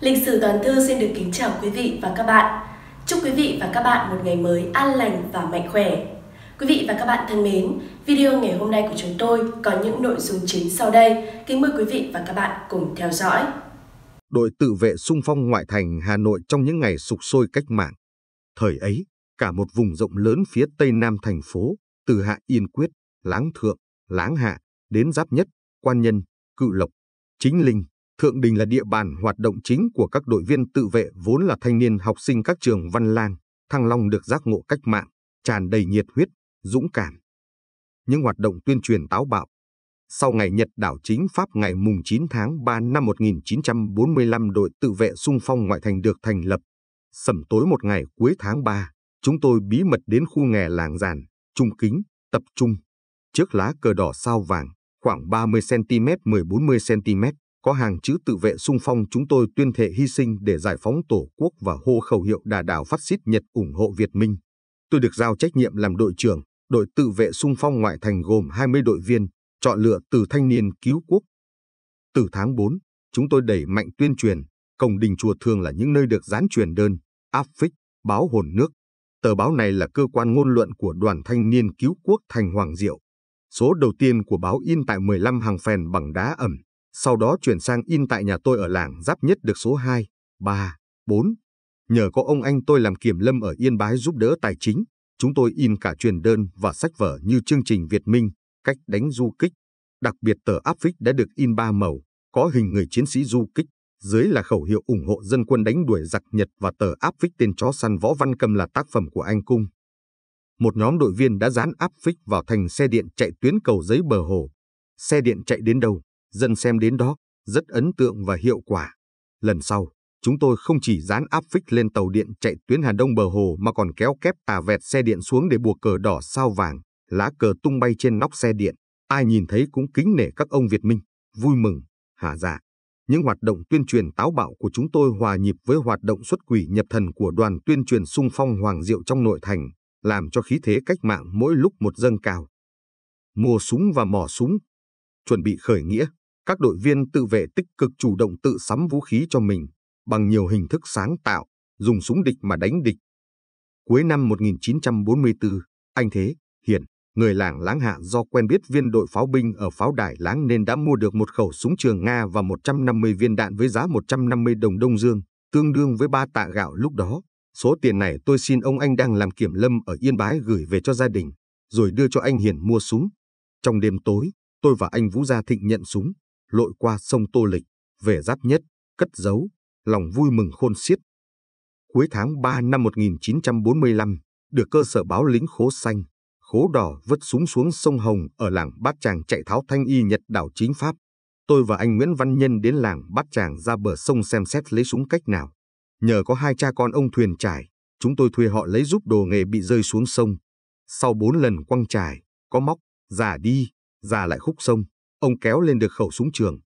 Lịch sử toàn thư xin được kính chào quý vị và các bạn. Chúc quý vị và các bạn một ngày mới an lành và mạnh khỏe. Quý vị và các bạn thân mến, video ngày hôm nay của chúng tôi có những nội dung chính sau đây. Kính mời quý vị và các bạn cùng theo dõi. Đội tự vệ sung phong ngoại thành Hà Nội trong những ngày sục sôi cách mạng. Thời ấy, cả một vùng rộng lớn phía tây nam thành phố, từ Hạ Yên Quyết, Láng Thượng, Láng Hạ, đến Giáp Nhất, Quan Nhân, Cự Lộc, Chính Linh, Thượng Đình là địa bàn hoạt động chính của các đội viên tự vệ vốn là thanh niên học sinh các trường Văn Lan, Thăng Long được giác ngộ cách mạng, tràn đầy nhiệt huyết, dũng cảm. Những hoạt động tuyên truyền táo bạo. Sau ngày Nhật đảo chính Pháp ngày mùng 9 tháng 3 năm 1945 đội tự vệ sung phong ngoại thành được thành lập. Sẩm tối một ngày cuối tháng 3, chúng tôi bí mật đến khu nghè làng giàn, trung kính, tập trung. Trước lá cờ đỏ sao vàng, khoảng 30 cm 140 cm có hàng chữ tự vệ sung phong chúng tôi tuyên thệ hy sinh để giải phóng Tổ quốc và hô khẩu hiệu đà đảo phát xít Nhật ủng hộ Việt Minh. Tôi được giao trách nhiệm làm đội trưởng, đội tự vệ sung phong ngoại thành gồm 20 đội viên, chọn lựa từ thanh niên cứu quốc. Từ tháng 4, chúng tôi đẩy mạnh tuyên truyền, cổng đình chùa thường là những nơi được dán truyền đơn, áp phích, báo hồn nước. Tờ báo này là cơ quan ngôn luận của đoàn thanh niên cứu quốc thành Hoàng Diệu. Số đầu tiên của báo in tại 15 hàng phèn bằng đá ẩm, sau đó chuyển sang in tại nhà tôi ở làng Giáp Nhất được số 2, 3, 4. Nhờ có ông anh tôi làm kiểm lâm ở Yên Bái giúp đỡ tài chính, chúng tôi in cả truyền đơn và sách vở như chương trình Việt Minh, cách đánh du kích. Đặc biệt tờ áp phích đã được in ba màu, có hình người chiến sĩ du kích, dưới là khẩu hiệu ủng hộ dân quân đánh đuổi giặc Nhật và tờ áp phích tên chó săn Võ Văn Cầm là tác phẩm của anh Cung. Một nhóm đội viên đã dán áp phích vào thành xe điện chạy tuyến cầu giấy bờ hồ. Xe điện chạy đến đâu, Dân xem đến đó, rất ấn tượng và hiệu quả. Lần sau, chúng tôi không chỉ dán áp phích lên tàu điện chạy tuyến Hà Đông bờ hồ mà còn kéo kép tà vẹt xe điện xuống để buộc cờ đỏ sao vàng, lá cờ tung bay trên nóc xe điện. Ai nhìn thấy cũng kính nể các ông Việt Minh, vui mừng, hả dạ. Những hoạt động tuyên truyền táo bạo của chúng tôi hòa nhịp với hoạt động xuất quỷ nhập thần của đoàn tuyên truyền sung phong Hoàng Diệu trong nội thành, làm cho khí thế cách mạng mỗi lúc một dâng cao. Mua súng và mỏ súng, chuẩn bị khởi nghĩa. Các đội viên tự vệ tích cực chủ động tự sắm vũ khí cho mình bằng nhiều hình thức sáng tạo, dùng súng địch mà đánh địch. Cuối năm 1944, anh Thế, Hiển, người làng Láng Hạ do quen biết viên đội pháo binh ở pháo đài Láng nên đã mua được một khẩu súng trường Nga và 150 viên đạn với giá 150 đồng Đông Dương, tương đương với ba tạ gạo lúc đó. Số tiền này tôi xin ông anh đang làm kiểm lâm ở Yên Bái gửi về cho gia đình, rồi đưa cho anh Hiển mua súng. Trong đêm tối, tôi và anh Vũ Gia Thịnh nhận súng, lội qua sông Tô Lịch, về Giáp Nhất, cất giấu, lòng vui mừng khôn xiết. Cuối tháng 3 năm 1945, được cơ sở báo lính khố xanh, khố đỏ vứt súng xuống sông Hồng ở làng Bát Tràng chạy tháo Thanh Y Nhật đảo chính Pháp. Tôi và anh Nguyễn Văn Nhân đến làng Bát Tràng ra bờ sông xem xét lấy súng cách nào. Nhờ có hai cha con ông thuyền trải, chúng tôi thuê họ lấy giúp đồ nghề bị rơi xuống sông. Sau bốn lần quăng trải, có móc, giả đi, ra lại khúc sông, Ông kéo lên được khẩu súng trường.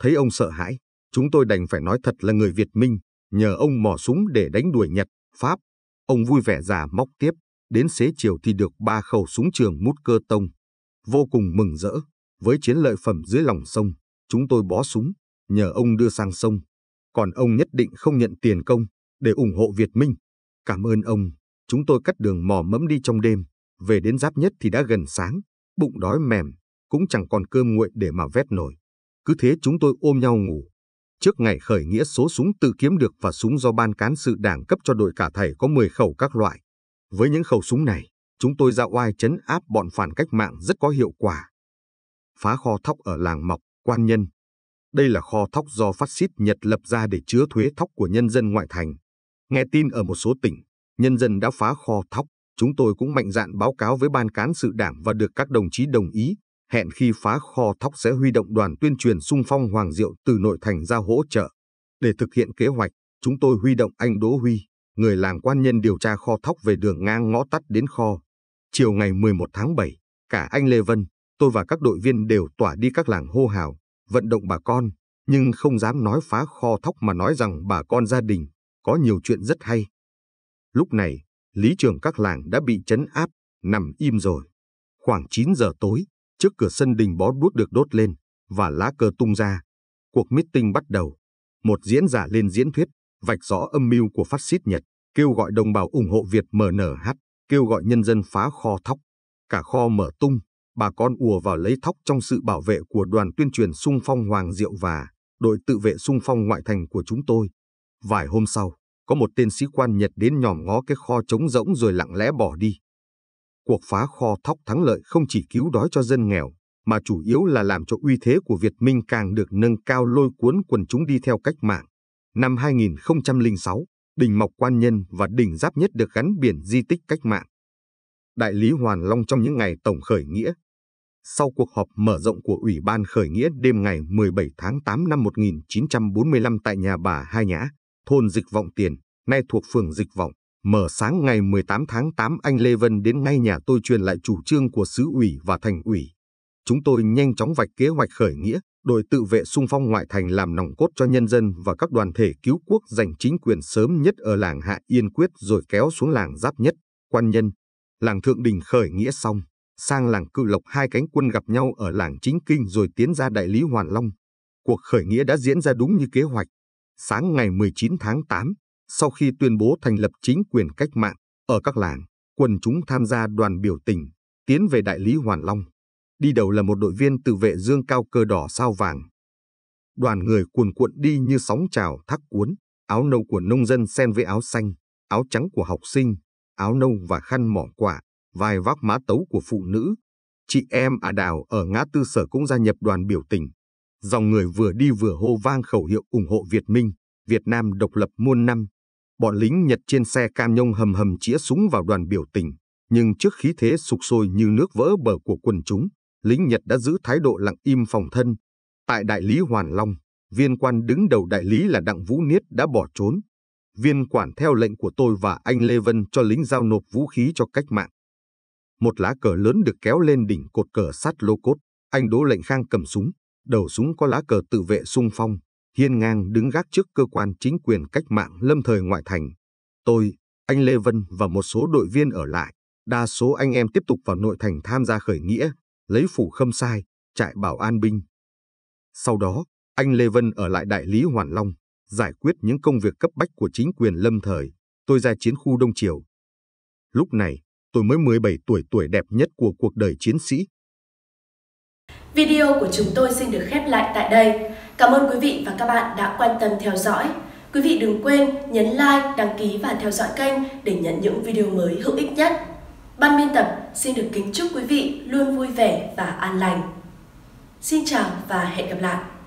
Thấy ông sợ hãi, chúng tôi đành phải nói thật là người Việt Minh, nhờ ông mò súng để đánh đuổi Nhật, Pháp. Ông vui vẻ già móc tiếp, đến xế chiều thì được ba khẩu súng trường mút cơ tông. Vô cùng mừng rỡ, với chiến lợi phẩm dưới lòng sông, chúng tôi bó súng, nhờ ông đưa sang sông. Còn ông nhất định không nhận tiền công để ủng hộ Việt Minh. Cảm ơn ông, chúng tôi cắt đường mò mẫm đi trong đêm, về đến giáp nhất thì đã gần sáng, bụng đói mềm, cũng chẳng còn cơm nguội để mà vét nổi. Cứ thế chúng tôi ôm nhau ngủ. Trước ngày khởi nghĩa số súng tự kiếm được và súng do ban cán sự đảng cấp cho đội cả thầy có 10 khẩu các loại. Với những khẩu súng này, chúng tôi ra oai chấn áp bọn phản cách mạng rất có hiệu quả. Phá kho thóc ở làng Mọc, Quan Nhân. Đây là kho thóc do phát xít Nhật lập ra để chứa thuế thóc của nhân dân ngoại thành. Nghe tin ở một số tỉnh, nhân dân đã phá kho thóc, chúng tôi cũng mạnh dạn báo cáo với ban cán sự đảng và được các đồng chí đồng ý hẹn khi phá kho thóc sẽ huy động đoàn tuyên truyền sung phong Hoàng Diệu từ nội thành ra hỗ trợ. Để thực hiện kế hoạch, chúng tôi huy động anh Đỗ Huy, người làng quan nhân điều tra kho thóc về đường ngang ngõ tắt đến kho. Chiều ngày 11 tháng 7, cả anh Lê Vân, tôi và các đội viên đều tỏa đi các làng hô hào, vận động bà con, nhưng không dám nói phá kho thóc mà nói rằng bà con gia đình có nhiều chuyện rất hay. Lúc này, lý trường các làng đã bị chấn áp, nằm im rồi. Khoảng 9 giờ tối, Trước cửa sân đình bó đuốc được đốt lên và lá cờ tung ra. Cuộc meeting bắt đầu. Một diễn giả lên diễn thuyết, vạch rõ âm mưu của phát xít Nhật, kêu gọi đồng bào ủng hộ Việt MNH, kêu gọi nhân dân phá kho thóc. Cả kho mở tung, bà con ùa vào lấy thóc trong sự bảo vệ của đoàn tuyên truyền sung phong Hoàng Diệu và đội tự vệ sung phong ngoại thành của chúng tôi. Vài hôm sau, có một tên sĩ quan Nhật đến nhòm ngó cái kho trống rỗng rồi lặng lẽ bỏ đi. Cuộc phá kho thóc thắng lợi không chỉ cứu đói cho dân nghèo, mà chủ yếu là làm cho uy thế của Việt Minh càng được nâng cao lôi cuốn quần chúng đi theo cách mạng. Năm 2006, Đình Mộc Quan Nhân và Đình Giáp Nhất được gắn biển di tích cách mạng. Đại lý Hoàn Long trong những ngày tổng khởi nghĩa. Sau cuộc họp mở rộng của Ủy ban khởi nghĩa đêm ngày 17 tháng 8 năm 1945 tại nhà bà Hai Nhã, thôn Dịch Vọng Tiền, nay thuộc phường Dịch Vọng, Mở sáng ngày 18 tháng 8 anh Lê Vân đến ngay nhà tôi truyền lại chủ trương của xứ ủy và thành ủy. Chúng tôi nhanh chóng vạch kế hoạch khởi nghĩa, đội tự vệ sung phong ngoại thành làm nòng cốt cho nhân dân và các đoàn thể cứu quốc giành chính quyền sớm nhất ở làng Hạ Yên Quyết rồi kéo xuống làng Giáp Nhất, Quan Nhân. Làng Thượng Đình khởi nghĩa xong, sang làng Cự Lộc hai cánh quân gặp nhau ở làng Chính Kinh rồi tiến ra Đại Lý Hoàn Long. Cuộc khởi nghĩa đã diễn ra đúng như kế hoạch. Sáng ngày 19 tháng 8, sau khi tuyên bố thành lập chính quyền cách mạng ở các làng, quần chúng tham gia đoàn biểu tình, tiến về đại lý Hoàn Long. Đi đầu là một đội viên tự vệ dương cao cờ đỏ sao vàng. Đoàn người cuồn cuộn đi như sóng trào thác cuốn, áo nâu của nông dân xen với áo xanh, áo trắng của học sinh, áo nâu và khăn mỏ quả, vai vác má tấu của phụ nữ. Chị em ả đảo ở ngã tư sở cũng gia nhập đoàn biểu tình. Dòng người vừa đi vừa hô vang khẩu hiệu ủng hộ Việt Minh, Việt Nam độc lập muôn năm. Bọn lính Nhật trên xe cam nhông hầm hầm chĩa súng vào đoàn biểu tình, nhưng trước khí thế sục sôi như nước vỡ bờ của quần chúng, lính Nhật đã giữ thái độ lặng im phòng thân. Tại đại lý Hoàn Long, viên quan đứng đầu đại lý là Đặng Vũ Niết đã bỏ trốn. Viên quản theo lệnh của tôi và anh Lê Vân cho lính giao nộp vũ khí cho cách mạng. Một lá cờ lớn được kéo lên đỉnh cột cờ sắt lô cốt, anh Đỗ Lệnh Khang cầm súng, đầu súng có lá cờ tự vệ sung phong, hiên ngang đứng gác trước cơ quan chính quyền cách mạng lâm thời ngoại thành. Tôi, anh Lê Vân và một số đội viên ở lại, đa số anh em tiếp tục vào nội thành tham gia khởi nghĩa, lấy phủ khâm sai, trại bảo an binh. Sau đó, anh Lê Vân ở lại đại lý Hoàn Long, giải quyết những công việc cấp bách của chính quyền lâm thời. Tôi ra chiến khu Đông Triều. Lúc này, tôi mới 17 tuổi tuổi đẹp nhất của cuộc đời chiến sĩ. Video của chúng tôi xin được khép lại tại đây. Cảm ơn quý vị và các bạn đã quan tâm theo dõi. Quý vị đừng quên nhấn like, đăng ký và theo dõi kênh để nhận những video mới hữu ích nhất. Ban biên tập xin được kính chúc quý vị luôn vui vẻ và an lành. Xin chào và hẹn gặp lại!